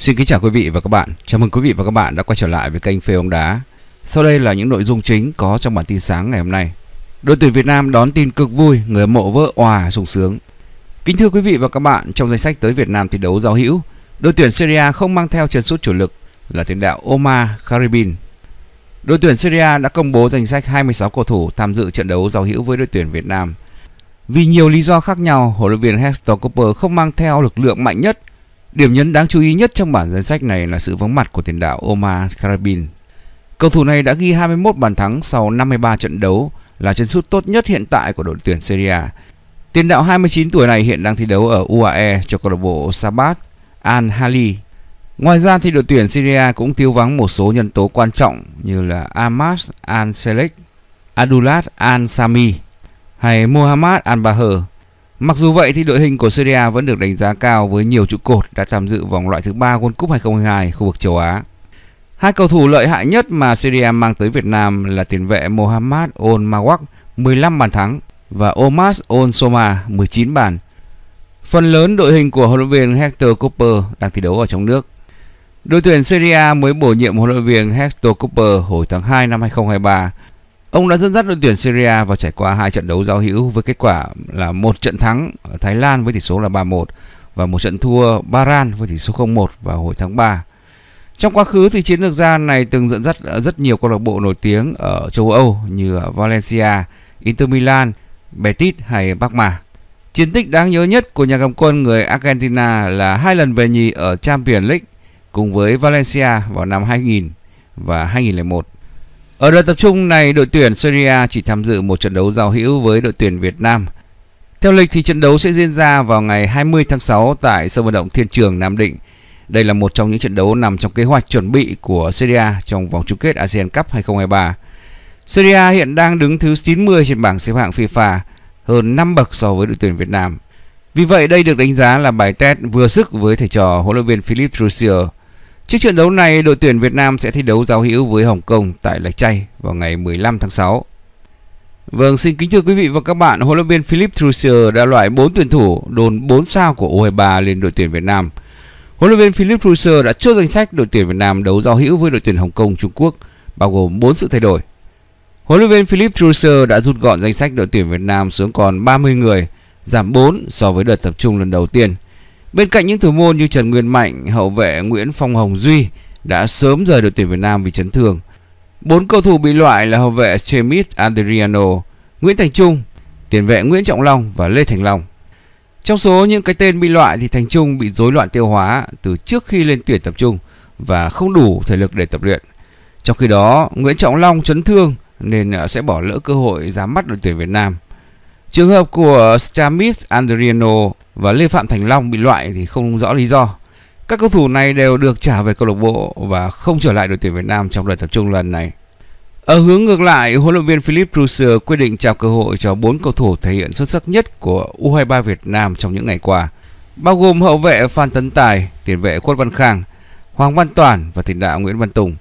Xin kính chào quý vị và các bạn. Chào mừng quý vị và các bạn đã quay trở lại với kênh Phê bóng đá. Sau đây là những nội dung chính có trong bản tin sáng ngày hôm nay. Đội tuyển Việt Nam đón tin cực vui, người mộ vỡ òa sung sướng. Kính thưa quý vị và các bạn, trong danh sách tới Việt Nam thi đấu giao hữu, đội tuyển Syria không mang theo chân sút chủ lực là tiền đạo Omar Karibin. Đội tuyển Syria đã công bố danh sách 26 cầu thủ tham dự trận đấu giao hữu với đội tuyển Việt Nam. Vì nhiều lý do khác nhau, huấn luyện viên Hector Cooper không mang theo lực lượng mạnh nhất Điểm nhấn đáng chú ý nhất trong bản danh sách này là sự vắng mặt của tiền đạo Omar Karabin. Cầu thủ này đã ghi 21 bàn thắng sau 53 trận đấu, là chân sút tốt nhất hiện tại của đội tuyển Syria. Tiền đạo 29 tuổi này hiện đang thi đấu ở UAE cho câu lạc bộ Sabat Al Hali. Ngoài ra thì đội tuyển Syria cũng thiếu vắng một số nhân tố quan trọng như là Amas Al Selek, Adulat Al Sami hay Mohammad Al Bahar. Mặc dù vậy thì đội hình của Serie vẫn được đánh giá cao với nhiều trụ cột đã tham dự vòng loại thứ ba World Cup 2022 khu vực châu Á. Hai cầu thủ lợi hại nhất mà Serie mang tới Việt Nam là tiền vệ Mohamed Ol Mawak 15 bàn thắng và Omas Ol Soma 19 bàn. Phần lớn đội hình của huấn luyện viên Hector Cooper đang thi đấu ở trong nước. Đội tuyển Serie A mới bổ nhiệm huấn luyện viên Hector Cooper hồi tháng 2 năm 2023 Ông đã dẫn dắt đội tuyển Syria và trải qua hai trận đấu giao hữu với kết quả là một trận thắng ở Thái Lan với tỷ số là 3-1 và một trận thua Baran với tỷ số 0-1 vào hồi tháng 3. Trong quá khứ thì chiến lược gia này từng dẫn dắt rất nhiều câu lạc bộ nổi tiếng ở châu Âu như Valencia, Inter Milan, Betis hay Parma. Chiến tích đáng nhớ nhất của nhà cầm quân người Argentina là hai lần về nhì ở Champions League cùng với Valencia vào năm 2000 và 2001. Ở đợt tập trung này, đội tuyển Serie A chỉ tham dự một trận đấu giao hữu với đội tuyển Việt Nam. Theo lịch thì trận đấu sẽ diễn ra vào ngày 20 tháng 6 tại sân vận động Thiên Trường Nam Định. Đây là một trong những trận đấu nằm trong kế hoạch chuẩn bị của Serie A trong vòng chung kết ASEAN Cup 2023. Serie A hiện đang đứng thứ 90 trên bảng xếp hạng FIFA, hơn 5 bậc so với đội tuyển Việt Nam. Vì vậy đây được đánh giá là bài test vừa sức với thầy trò huấn luyện viên Philippe Trussier Trước trận đấu này, đội tuyển Việt Nam sẽ thi đấu giao hữu với Hồng Kông tại Lạch Chay vào ngày 15 tháng 6. Vâng, xin kính thưa quý vị và các bạn, huấn luyện viên Philip Trussier đã loại 4 tuyển thủ đồn 4 sao của U23 lên đội tuyển Việt Nam. Huấn luyện viên Philip Trussier đã chốt danh sách đội tuyển Việt Nam đấu giao hữu với đội tuyển Hồng Kông Trung Quốc, bao gồm 4 sự thay đổi. Huấn luyện viên Philip Trussier đã rút gọn danh sách đội tuyển Việt Nam xuống còn 30 người, giảm 4 so với đợt tập trung lần đầu tiên – Bên cạnh những thủ môn như Trần Nguyên Mạnh, hậu vệ Nguyễn Phong Hồng Duy đã sớm rời đội tuyển Việt Nam vì chấn thương. Bốn cầu thủ bị loại là hậu vệ Chemit Adriano, Nguyễn Thành Trung, tiền vệ Nguyễn Trọng Long và Lê Thành Long. Trong số những cái tên bị loại thì Thành Trung bị rối loạn tiêu hóa từ trước khi lên tuyển tập trung và không đủ thể lực để tập luyện. Trong khi đó, Nguyễn Trọng Long chấn thương nên à, sẽ bỏ lỡ cơ hội ra mắt đội tuyển Việt Nam. Trường hợp của Stamis Andriano và Lê Phạm Thành Long bị loại thì không rõ lý do. Các cầu thủ này đều được trả về câu lạc bộ và không trở lại đội tuyển Việt Nam trong đợt tập trung lần này. Ở hướng ngược lại, huấn luyện viên Philip Drucker quyết định trao cơ hội cho 4 cầu thủ thể hiện xuất sắc nhất của U23 Việt Nam trong những ngày qua, bao gồm hậu vệ Phan Tấn Tài, tiền vệ Khuất Văn Khang, Hoàng Văn Toàn và tiền đạo Nguyễn Văn Tùng.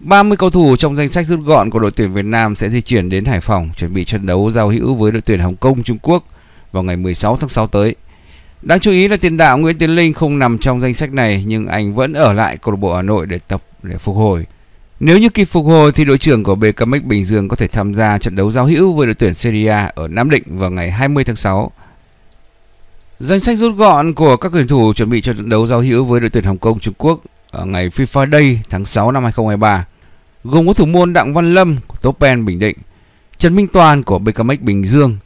30 cầu thủ trong danh sách rút gọn của đội tuyển Việt Nam sẽ di chuyển đến Hải Phòng chuẩn bị trận đấu giao hữu với đội tuyển Hồng Kông Trung Quốc vào ngày 16 tháng 6 tới. Đáng chú ý là tiền đạo Nguyễn Tiến Linh không nằm trong danh sách này nhưng anh vẫn ở lại câu lạc bộ Hà Nội để tập để phục hồi. Nếu như kịp phục hồi thì đội trưởng của BKMX Bình Dương có thể tham gia trận đấu giao hữu với đội tuyển Serie A ở Nam Định vào ngày 20 tháng 6. Danh sách rút gọn của các tuyển thủ chuẩn bị cho trận đấu giao hữu với đội tuyển Hồng Kông Trung Quốc ở ngày FIFA Day tháng 6 năm 2023 gồm có thủ môn Đặng Văn Lâm của Topen Bình Định, Trần Minh Toàn của BKMX Bình Dương,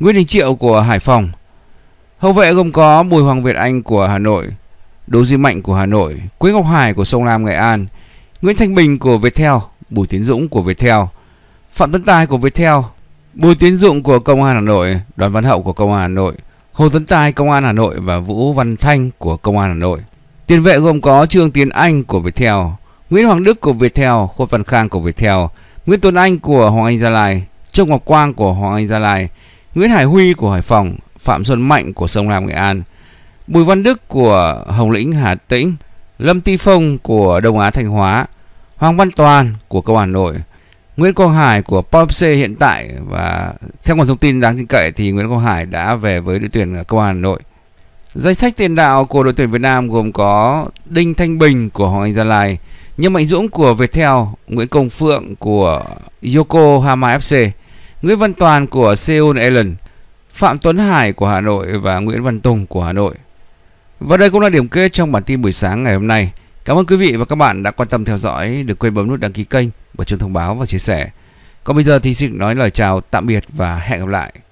Nguyễn Đình Triệu của Hải Phòng – Hậu vệ gồm có Bùi Hoàng Việt Anh của Hà Nội, Đỗ Duy Mạnh của Hà Nội, Quế Ngọc Hải của Sông Lam Nghệ An, Nguyễn Thanh Bình của Viettel, Bùi Tiến Dũng của Viettel, Phạm Tấn Tài của Viettel, Bùi Tiến Dũng của Công an Hà Nội, Đoàn Văn Hậu của Công an Hà Nội, Hồ Tấn Tài Công an Hà Nội và Vũ Văn Thanh của Công an Hà Nội. Tiền vệ gồm có Trương Tiến Anh của Viettel, Nguyễn Hoàng Đức của Viettel, Khuất Văn Khang của Viettel, Nguyễn Tuấn Anh của Hoàng Anh Gia Lai, Trương Ngọc Quang của Hoàng Anh Gia Lai, Nguyễn Hải Huy của Hải Phòng, Phạm Xuân Mạnh của sông Lam Nghệ An, Bùi Văn Đức của Hồng Lĩnh Hà Tĩnh, Lâm Ti Phong của Đông Á Thanh Hóa, Hoàng Văn Toàn của Câu Hà Nội, Nguyễn Quang Hải của PFC hiện tại và theo nguồn thông tin đáng tin cậy thì Nguyễn Quang Hải đã về với đội tuyển Công an Hà Nội. Danh sách tiền đạo của đội tuyển Việt Nam gồm có Đinh Thanh Bình của Hoàng Anh Gia Lai, Nhâm Mạnh Dũng của Viettel, Nguyễn Công Phượng của Yokohama FC, Nguyễn Văn Toàn của Seoul Island, Phạm Tuấn Hải của Hà Nội và Nguyễn Văn Tùng của Hà Nội. Và đây cũng là điểm kết trong bản tin buổi sáng ngày hôm nay. Cảm ơn quý vị và các bạn đã quan tâm theo dõi. Đừng quên bấm nút đăng ký kênh, bật chuông thông báo và chia sẻ. Còn bây giờ thì xin nói lời chào, tạm biệt và hẹn gặp lại.